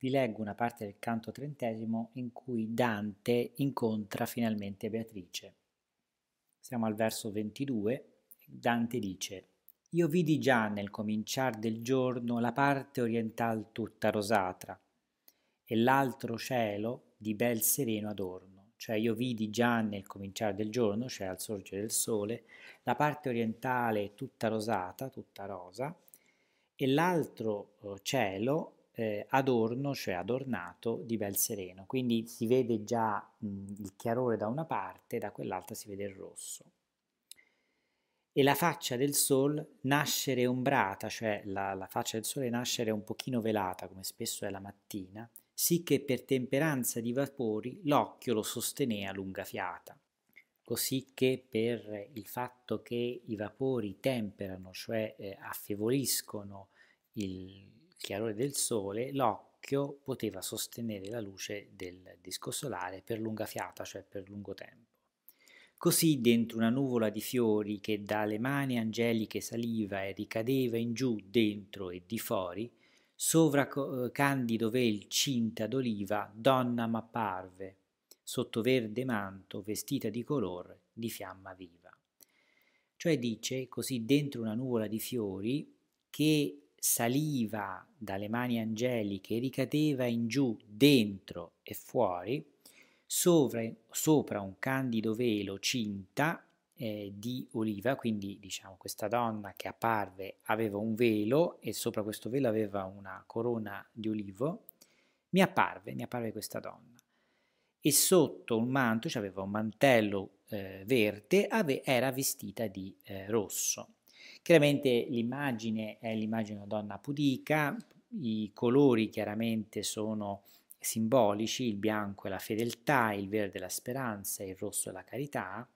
vi leggo una parte del canto trentesimo in cui Dante incontra finalmente Beatrice. Siamo al verso 22. Dante dice: Io vidi già nel cominciar del giorno la parte oriental tutta rosatra e l'altro cielo di bel sereno adorno. Cioè io vidi già nel cominciar del giorno, cioè al sorgere del sole, la parte orientale tutta rosata, tutta rosa, e l'altro eh, cielo eh, adorno, cioè adornato di bel sereno, quindi si vede già mh, il chiarore da una parte, da quell'altra si vede il rosso. E la faccia del sol nascere ombrata, cioè la, la faccia del sole nascere un pochino velata, come spesso è la mattina, sì che per temperanza di vapori l'occhio lo sostenea lunga fiata così che per il fatto che i vapori temperano, cioè eh, affievoliscono il, chiarore del sole, l'occhio poteva sostenere la luce del disco solare per lunga fiata, cioè per lungo tempo. Così, dentro una nuvola di fiori che dalle mani angeliche saliva e ricadeva in giù, dentro e di fuori, sovra eh, candido vel cinta d'oliva, donna m'apparve, sotto verde manto, vestita di color, di fiamma viva. Cioè dice, così dentro una nuvola di fiori, che saliva dalle mani angeliche e ricadeva in giù, dentro e fuori, sovra, sopra un candido velo cinta eh, di oliva, quindi diciamo questa donna che apparve aveva un velo e sopra questo velo aveva una corona di olivo, mi apparve, mi apparve questa donna. E sotto un manto, cioè aveva un mantello eh, verde, ave, era vestita di eh, rosso. Chiaramente l'immagine è l'immagine di una donna pudica, i colori chiaramente sono simbolici, il bianco è la fedeltà, il verde è la speranza, il rosso è la carità,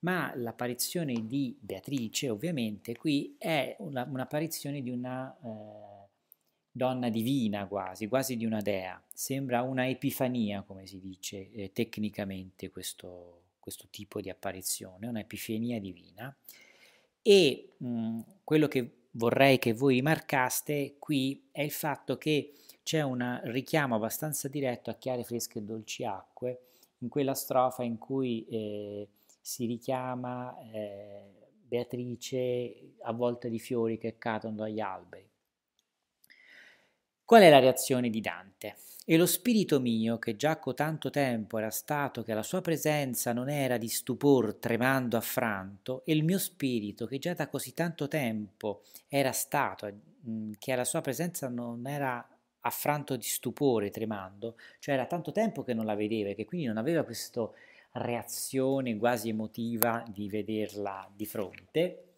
ma l'apparizione di Beatrice ovviamente qui è un'apparizione di una eh, donna divina quasi, quasi di una dea, sembra una epifania come si dice eh, tecnicamente questo, questo tipo di apparizione, una epifania divina. E mh, mhmm, quello che vorrei che voi rimarcaste qui è il fatto che c'è un richiamo abbastanza diretto a chiare, fresche e dolci acque in quella strofa in cui eh, si richiama eh, Beatrice volta di fiori che cadono dagli alberi. Qual è la reazione di Dante? E lo spirito mio, che già tanto tempo era stato che la sua presenza non era di stupor tremando affranto, e il mio spirito, che già da così tanto tempo era stato, eh, che alla sua presenza non era affranto di stupore tremando, cioè era tanto tempo che non la vedeva, e che quindi non aveva questa reazione quasi emotiva di vederla di fronte,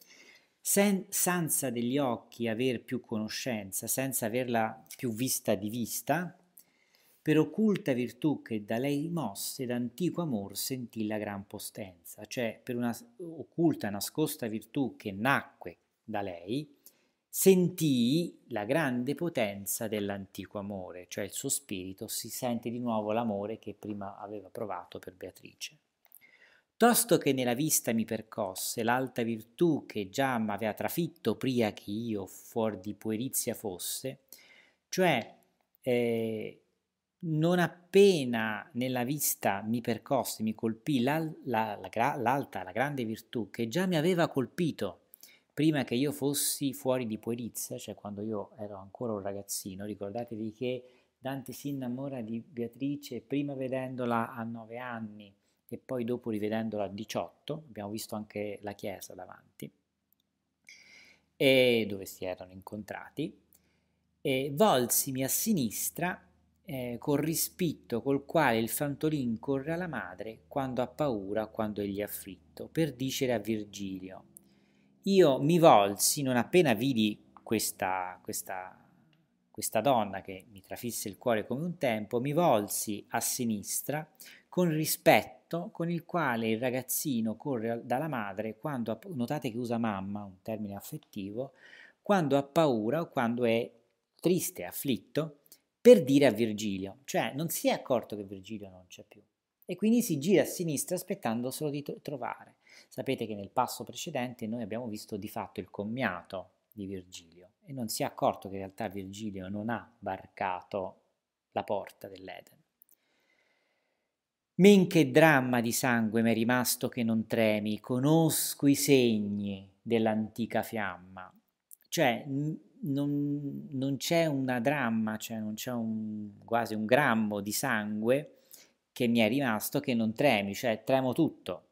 sen- senza degli occhi aver più conoscenza, senza averla più vista di vista, per occulta virtù che da lei mosse, d'antico amor sentì la gran postenza, cioè per una occulta, nascosta virtù che nacque da lei, sentì la grande potenza dell'antico amore, cioè il suo spirito si sente di nuovo l'amore che prima aveva provato per Beatrice piuttosto che nella vista mi percosse l'alta virtù che già m'avea trafitto pria che io fuor di puerizia fosse, cioè eh, non appena nella vista mi percosse, mi colpì l'al- la, la, l'alta, la grande virtù che già mi aveva colpito prima che io fossi fuori di puerizia, cioè quando io ero ancora un ragazzino, ricordatevi che Dante si innamora di Beatrice prima vedendola a nove anni, e poi dopo rivedendola a 18, abbiamo visto anche la chiesa davanti, e dove si erano incontrati, e volsimi a sinistra eh, col rispitto col quale il fantolin corre alla madre quando ha paura, quando egli è afflitto, per dicere a Virgilio, io mi volsi non appena vidi questa, questa, questa donna che mi trafisse il cuore come un tempo, mi volsi a sinistra con rispetto affetto con il quale il ragazzino corre dalla madre quando, notate che usa mamma, un termine affettivo, quando ha paura o quando è triste, afflitto, per dire a Virgilio, cioè non si è accorto che Virgilio non c'è più e quindi si gira a sinistra aspettando solo di trovare. Sapete che nel passo precedente noi abbiamo visto di fatto il commiato di Virgilio e non si è accorto che in realtà Virgilio non ha varcato la porta dell'Eden. Men che dramma di sangue m'è rimasto che non tremi, conosco i segni dell'antica fiamma. Cioè, non, non c'è una dramma, cioè non c'è un, quasi un grammo di sangue che mi è rimasto che non tremi, cioè tremo tutto.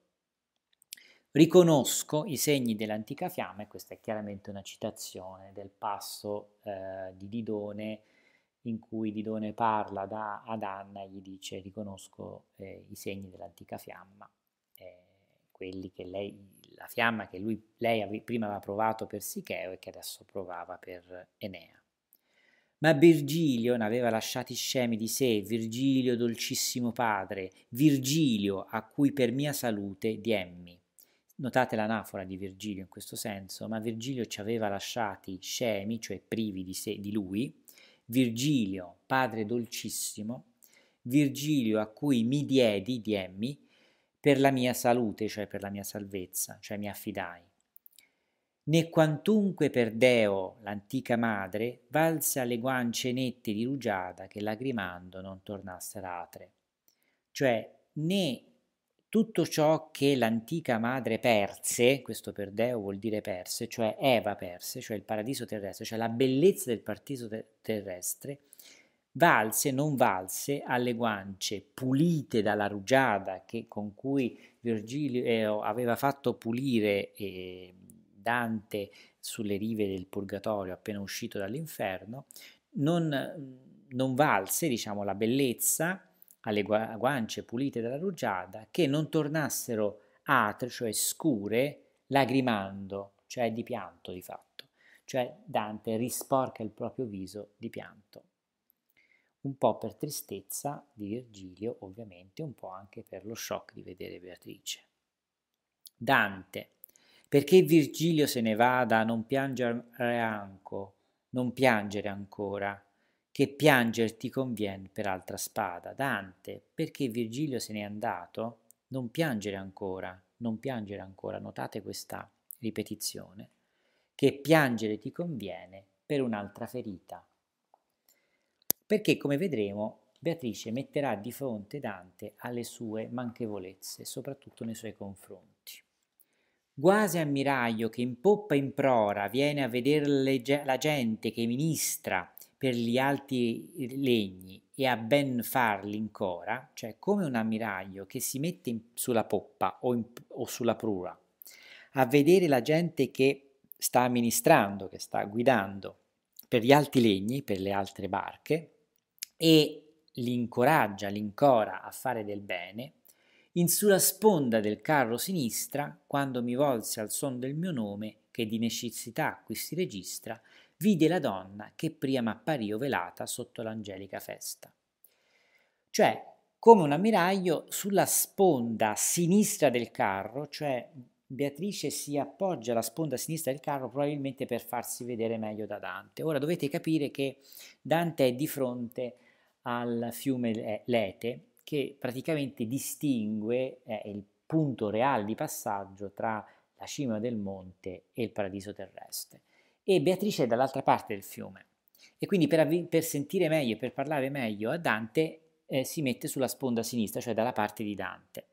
Riconosco i segni dell'antica fiamma, e questa è chiaramente una citazione del passo eh, di Didone in cui Didone parla da, ad Anna e gli dice riconosco eh, i segni dell'antica fiamma, eh, quelli che lei, la fiamma che lui, lei ave, prima aveva provato per Sicheo e che adesso provava per Enea. Ma Virgilio ne aveva lasciati scemi di sé, Virgilio dolcissimo padre, Virgilio a cui per mia salute diemmi. Notate l'anafora di Virgilio in questo senso, ma Virgilio ci aveva lasciati scemi, cioè privi di, sé, di lui, Virgilio, padre dolcissimo, Virgilio a cui mi diedi, diemmi, per la mia salute, cioè per la mia salvezza, cioè mi affidai. Né quantunque per Deo, l'antica madre, valse alle guance nette di rugiada che lagrimando non tornasse atre. Cioè, né tutto ciò che l'antica madre perse, questo per Deo vuol dire perse, cioè Eva perse, cioè il paradiso terrestre, cioè la bellezza del paradiso terrestre, valse, non valse, alle guance pulite dalla rugiada che, con cui Virgilio eh, aveva fatto pulire eh, Dante sulle rive del purgatorio appena uscito dall'inferno, non, non valse diciamo, la bellezza alle guance pulite dalla rugiada, che non tornassero atre, cioè scure, lagrimando, cioè di pianto di fatto. Cioè Dante risporca il proprio viso di pianto. Un po' per tristezza di Virgilio, ovviamente, un po' anche per lo shock di vedere Beatrice. Dante, perché Virgilio se ne vada, non piangere eh, anco, non piangere ancora, che pianger ti convien per altra spada. Dante, perché Virgilio se n'è andato, non piangere ancora, non piangere ancora, notate questa ripetizione, che piangere ti conviene per un'altra ferita. Perché, come vedremo, Beatrice metterà di fronte Dante alle sue manchevolezze, soprattutto nei suoi confronti. Quasi ammiraglio che in poppa in prora viene a vedere la gente che ministra per gli alti eh, legni e a ben farli ancora, cioè come un ammiraglio che si mette in, sulla poppa o, in, o sulla prua, a vedere la gente che sta amministrando, che sta guidando per gli alti legni, per le altre barche, e li incoraggia, li incora a fare del bene, in sulla sponda del carro sinistra, quando mi volse al son del mio nome, che di necessità qui si registra, vide la donna che prima appariò velata sotto l'angelica festa. Cioè, come un ammiraglio, sulla sponda sinistra del carro, cioè Beatrice si appoggia alla sponda sinistra del carro probabilmente per farsi vedere meglio da Dante. Ora dovete capire che Dante è di fronte al fiume Lete che praticamente distingue eh, il punto reale di passaggio tra la cima del monte e il paradiso terrestre e Beatrice è dall'altra parte del fiume. E quindi per, per sentire meglio e per parlare meglio a Dante eh, si mette sulla sponda sinistra, cioè dalla parte di Dante.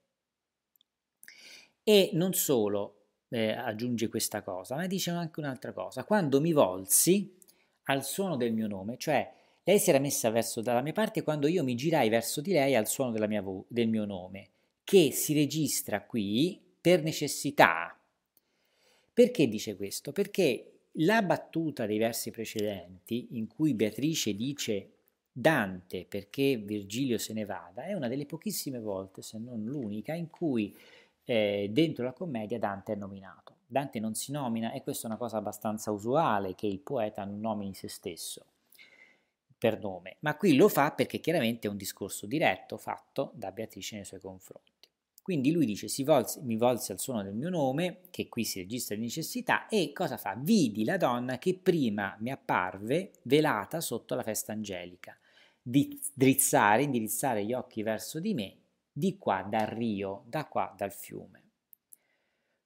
E non solo eh, aggiunge questa cosa, ma dice anche un'altra cosa. Quando mi volsi al suono del mio nome, cioè lei si era messa verso dalla mia parte quando io mi girai verso di lei al suono mia, del mio nome, che si registra qui per necessità. Perché dice questo? Perché la battuta dei versi precedenti, in cui Beatrice dice Dante perché Virgilio se ne vada, è una delle pochissime volte, se non l'unica, in cui eh, dentro la commedia Dante è nominato. Dante non si nomina e questa è una cosa abbastanza usuale che il poeta non nomini se stesso per nome, ma qui lo fa perché chiaramente è un discorso diretto fatto da Beatrice nei suoi confronti. Quindi lui dice, volse, mi volse al suono del mio nome, che qui si registra di necessità, e cosa fa? Vidi la donna che prima mi apparve velata sotto la festa angelica, di drizzare, indirizzare gli occhi verso di me, di qua dal rio, da qua dal fiume.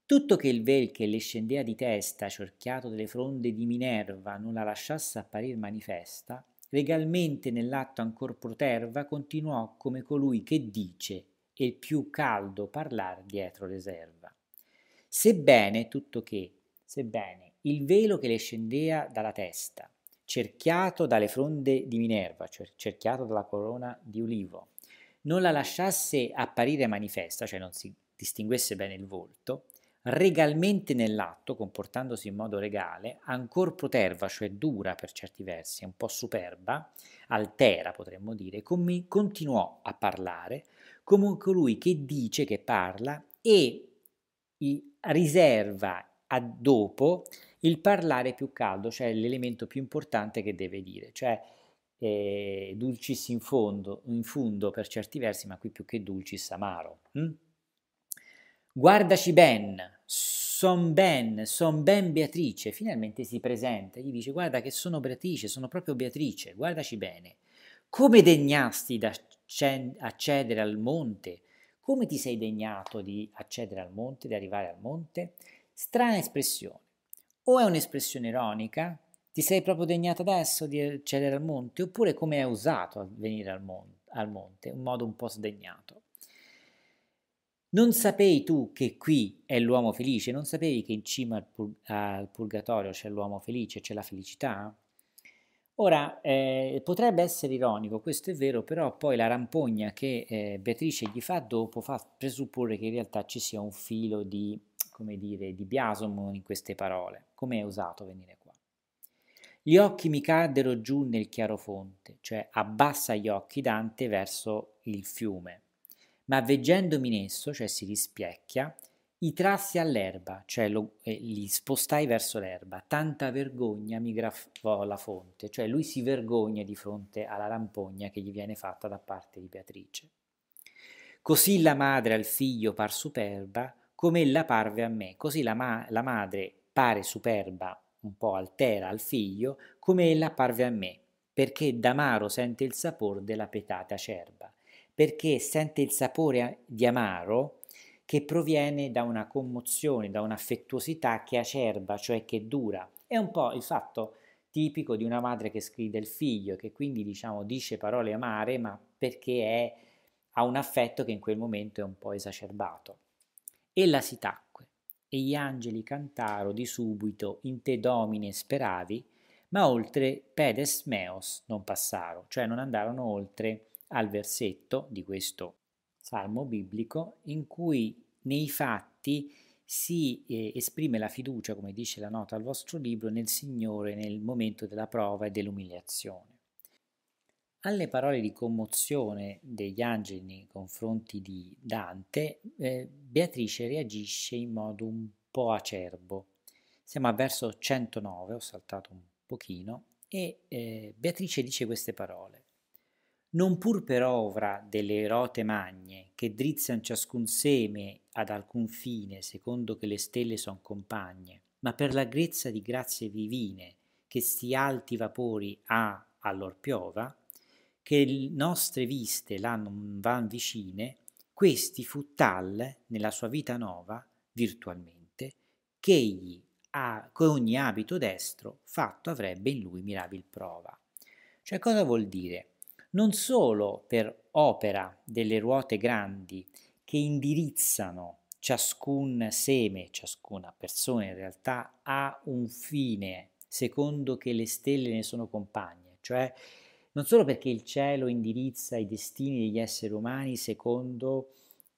Tutto che il vel che le scendea di testa, cerchiato delle fronde di Minerva, non la lasciasse apparir manifesta, legalmente nell'atto ancor proterva continuò come colui che dice e il più caldo parlar dietro l'eserva. Sebbene, tutto che, sebbene il velo che le scendea dalla testa, cerchiato dalle fronde di Minerva, cioè cerchiato dalla corona di ulivo, non la lasciasse apparire manifesta, cioè non si distinguesse bene il volto, regalmente nell'atto, comportandosi in modo regale, ancor proterva, cioè dura per certi versi, un po' superba, altera potremmo dire, continuò a parlare, come colui che dice, che parla e riserva a dopo il parlare più caldo, cioè l'elemento più importante che deve dire, cioè eh, dulcis in fondo, in fondo per certi versi, ma qui più che dulcis amaro. Hm? Guardaci ben, son ben, son ben Beatrice, finalmente si presenta, gli dice guarda che sono Beatrice, sono proprio Beatrice, guardaci bene. Come degnasti da accedere al monte. Come ti sei degnato di accedere al monte, di arrivare al monte? Strana espressione. O è un'espressione ironica, ti sei proprio degnato adesso di accedere al monte, oppure come è usato a venire al, mon- al monte, un modo un po' sdegnato. Non sapevi tu che qui è l'uomo felice? Non sapevi che in cima al, pur- al purgatorio c'è l'uomo felice, c'è la felicità? Ora, eh, potrebbe essere ironico, questo è vero, però poi la rampogna che eh, Beatrice gli fa dopo fa presupporre che in realtà ci sia un filo di, come dire, di biasomo in queste parole, come è usato venire qua. Gli occhi mi caddero giù nel chiarofonte, cioè abbassa gli occhi Dante verso il fiume, ma veggendomi in esso, cioè si rispecchia, i trassi all'erba, cioè lo, eh, li spostai verso l'erba, tanta vergogna mi graffò la fonte, cioè lui si vergogna di fronte alla rampogna che gli viene fatta da parte di Beatrice. Così la madre al figlio par superba, come ella parve a me, così la, ma la madre pare superba, un po' altera al figlio, come ella parve a me, perché d'amaro sente il sapore della petata acerba, perché sente il sapore eh, di amaro, che proviene da una commozione, da un'affettuosità che acerba, cioè che dura. È un po' il fatto tipico di una madre che scrive il figlio, che quindi diciamo dice parole amare, ma perché è, ha un affetto che in quel momento è un po' esacerbato. E la si tacque, e gli angeli cantaro di subito in te domine speravi, ma oltre pedes meos non passaro, cioè non andarono oltre al versetto di questo salmo biblico, in cui nei fatti si eh, esprime la fiducia, come dice la nota al vostro libro, nel Signore nel momento della prova e dell'umiliazione. Alle parole di commozione degli angeli nei confronti di Dante, eh, Beatrice reagisce in modo un po' acerbo. Siamo al verso 109, ho saltato un pochino, e eh, Beatrice dice queste parole non pur per ovra delle rote magne che drizzan ciascun seme ad alcun fine secondo che le stelle son compagne, ma per l'aggrezza di grazie divine che sti alti vapori ha allor piova, che nostre viste là non van vicine, questi fu tal nella sua vita nova, virtualmente, che egli a, con ogni abito destro fatto avrebbe in lui mirabil prova. Cioè cosa vuol dire? non solo per opera delle ruote grandi che indirizzano ciascun seme, ciascuna persona in realtà ha un fine secondo che le stelle ne sono compagne, cioè non solo perché il cielo indirizza i destini degli esseri umani secondo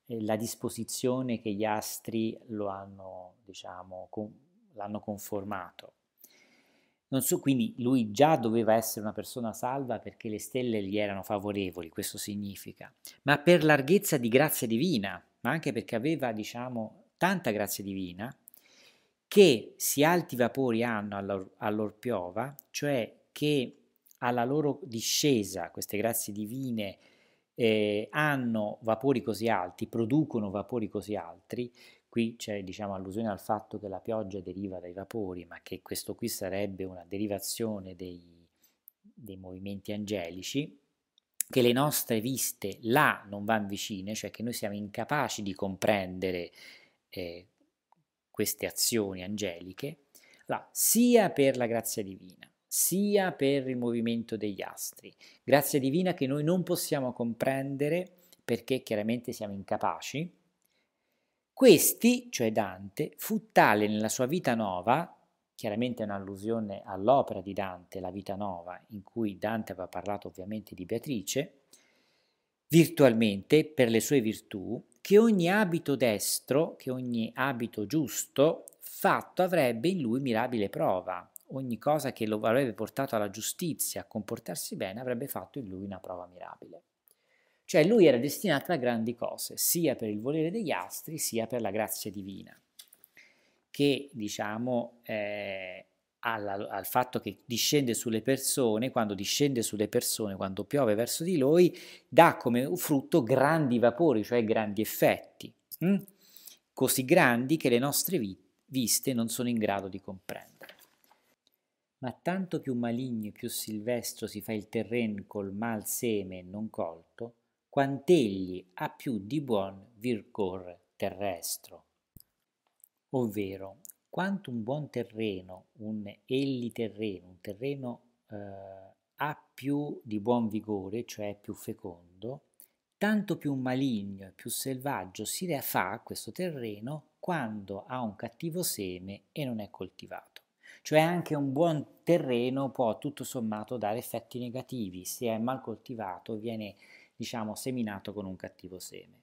eh, la disposizione che gli astri lo hanno, diciamo, con, l'hanno conformato, non so, quindi lui già doveva essere una persona salva perché le stelle gli erano favorevoli, questo significa, ma per larghezza di grazia divina, ma anche perché aveva, diciamo, tanta grazia divina, che si alti vapori hanno alla, alla cioè che alla loro discesa queste grazie divine eh, hanno vapori così alti, producono vapori così alti, Qui c'è diciamo, allusione al fatto che la pioggia deriva dai vapori, ma che questo qui sarebbe una derivazione dei, dei movimenti angelici, che le nostre viste là non vanno vicine, cioè che noi siamo incapaci di comprendere eh, queste azioni angeliche, allora, sia per la grazia divina, sia per il movimento degli astri. Grazia divina che noi non possiamo comprendere perché chiaramente siamo incapaci, questi, cioè Dante, fu tale nella sua vita nuova, chiaramente è un'allusione all'opera di Dante, la vita nuova, in cui Dante aveva parlato ovviamente di Beatrice, virtualmente per le sue virtù, che ogni abito destro, che ogni abito giusto fatto avrebbe in lui mirabile prova. Ogni cosa che lo avrebbe portato alla giustizia, a comportarsi bene, avrebbe fatto in lui una prova mirabile. Cioè lui era destinato a grandi cose, sia per il volere degli astri, sia per la grazia divina, che diciamo eh, alla, al fatto che discende sulle persone, quando discende sulle persone, quando piove verso di lui, dà come frutto grandi vapori, cioè grandi effetti, hm? così grandi che le nostre vi viste non sono in grado di comprendere. Ma tanto più maligno e più silvestro si fa il terreno col mal seme non colto, quant'egli ha più di buon virgor terrestro. Ovvero, quanto un buon terreno, un elli terreno, un terreno eh, ha più di buon vigore, cioè più fecondo, tanto più maligno e più selvaggio si fa questo terreno quando ha un cattivo seme e non è coltivato. Cioè anche un buon terreno può tutto sommato dare effetti negativi, se è mal coltivato viene diciamo, seminato con un cattivo seme.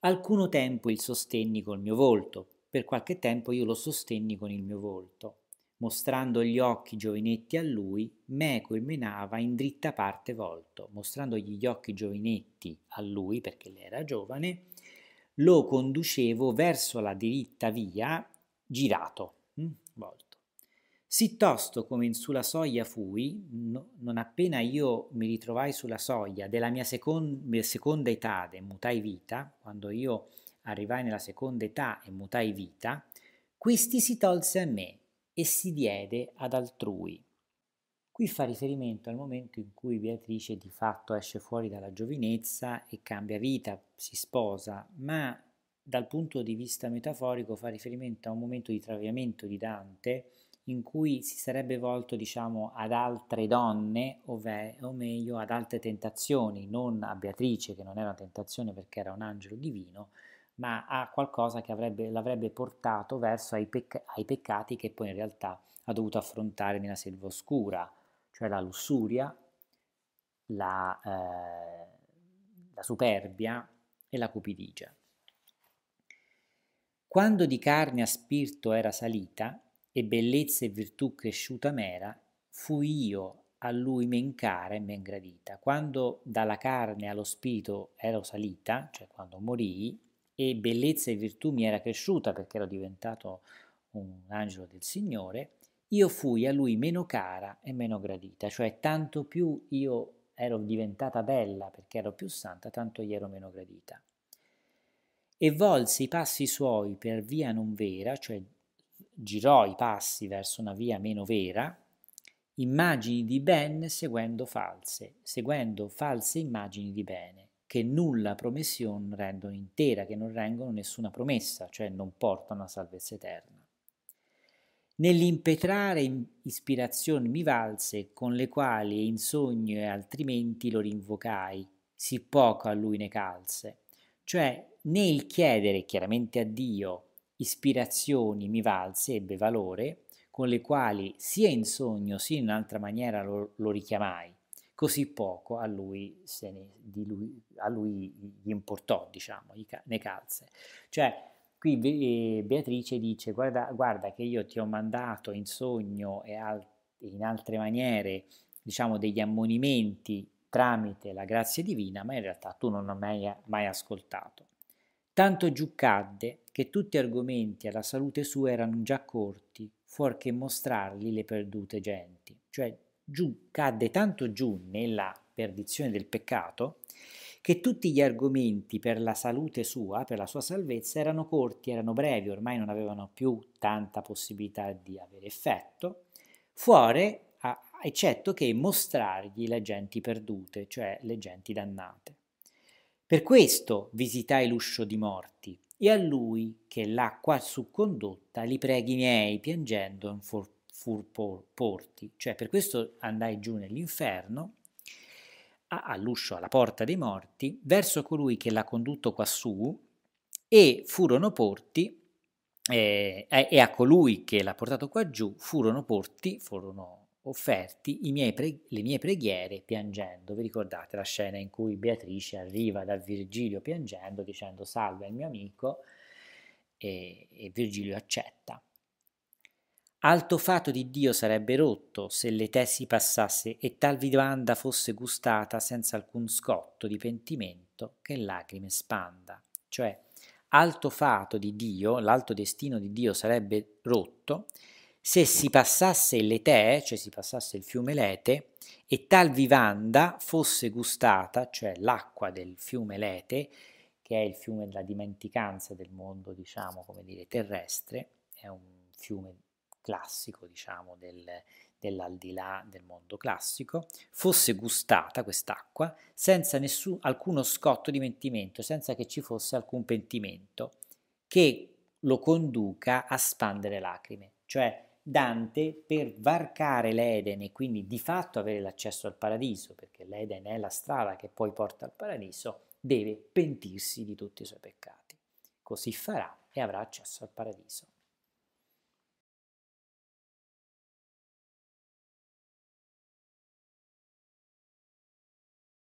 Alcuno tempo il sostenni col mio volto, per qualche tempo io lo sostenni con il mio volto. Mostrando gli occhi giovinetti a lui, meco e menava in dritta parte volto. Mostrandogli gli occhi giovinetti a lui, perché lei era giovane, lo conducevo verso la diritta via, girato, mm, volto. Sì tosto come in sulla soglia fui, no, non appena io mi ritrovai sulla soglia della mia second, seconda età e mutai vita, quando io arrivai nella seconda età e mutai vita, questi si tolse a me e si diede ad altrui. Qui fa riferimento al momento in cui Beatrice di fatto esce fuori dalla giovinezza e cambia vita, si sposa, ma dal punto di vista metaforico fa riferimento a un momento di traviamento di Dante, in cui si sarebbe volto diciamo, ad altre donne, ovve, o meglio ad altre tentazioni, non a Beatrice che non era una tentazione perché era un angelo divino, ma a qualcosa che avrebbe, l'avrebbe portato verso ai, pecc- ai peccati che poi in realtà ha dovuto affrontare nella selva oscura, cioè la lussuria, la, eh, la superbia e la cupidigia. Quando di carne a spirito era salita, e bellezza e virtù cresciuta m'era, fui io a lui men cara e men gradita. Quando dalla carne allo spirito ero salita, cioè quando morì, e bellezza e virtù mi era cresciuta perché ero diventato un angelo del Signore, io fui a lui meno cara e meno gradita, cioè tanto più io ero diventata bella perché ero più santa, tanto gli ero meno gradita. E volse i passi suoi per via non vera, cioè girò i passi verso una via meno vera, immagini di ben seguendo false, seguendo false immagini di bene, che nulla promession rendono intera, che non rendono nessuna promessa, cioè non portano a salvezza eterna. Nell'impetrare ispirazioni mi valse, con le quali in sogno e altrimenti lo rinvocai, si poco a lui ne calse, cioè né il chiedere chiaramente a Dio ispirazioni mi valse, ebbe valore, con le quali sia in sogno sia in un'altra maniera lo, lo richiamai. Così poco a lui, ne, lui, a lui gli importò, diciamo, ne calze. Cioè, qui eh, Beatrice dice, guarda, guarda che io ti ho mandato in sogno e, al, in altre maniere, diciamo, degli ammonimenti tramite la grazia divina, ma in realtà tu non hai mai ascoltato. Tanto giù cadde che tutti argomenti alla salute sua erano già corti, fuorché che mostrarli le perdute genti. Cioè giù cadde tanto giù nella perdizione del peccato che tutti gli argomenti per la salute sua, per la sua salvezza, erano corti, erano brevi, ormai non avevano più tanta possibilità di avere effetto, fuori, a, eccetto che mostrargli le genti perdute, cioè le genti dannate. Per questo visitai l'uscio di morti, e a lui, che l'acqua condotta li preghi miei, piangendo in for, fur porti. Cioè, per questo andai giù nell'inferno, all'uscio, alla porta dei morti, verso colui che l'ha condotto quassù, e furono porti, eh, e a colui che l'ha portato qua giù, furono porti, furono offerti mie pre- le mie preghiere piangendo. Vi ricordate la scena in cui Beatrice arriva da Virgilio piangendo dicendo salve il mio amico e, e Virgilio accetta. Alto fato di Dio sarebbe rotto se le tesi passasse e tal vivanda fosse gustata senza alcun scotto di pentimento che lacrime spanda. Cioè, alto fato di Dio, l'alto destino di Dio sarebbe rotto se si passasse l'Etè, cioè si passasse il fiume Lete, e tal vivanda fosse gustata, cioè l'acqua del fiume Lete, che è il fiume della dimenticanza del mondo, diciamo, come dire, terrestre, è un fiume classico, diciamo, del, dell'aldilà del mondo classico, fosse gustata quest'acqua senza nessun, alcuno scotto di mentimento, senza che ci fosse alcun pentimento che lo conduca a spandere lacrime, cioè Dante per varcare l'Eden e quindi di fatto avere l'accesso al paradiso, perché l'Eden è la strada che poi porta al paradiso, deve pentirsi di tutti i suoi peccati. Così farà e avrà accesso al paradiso.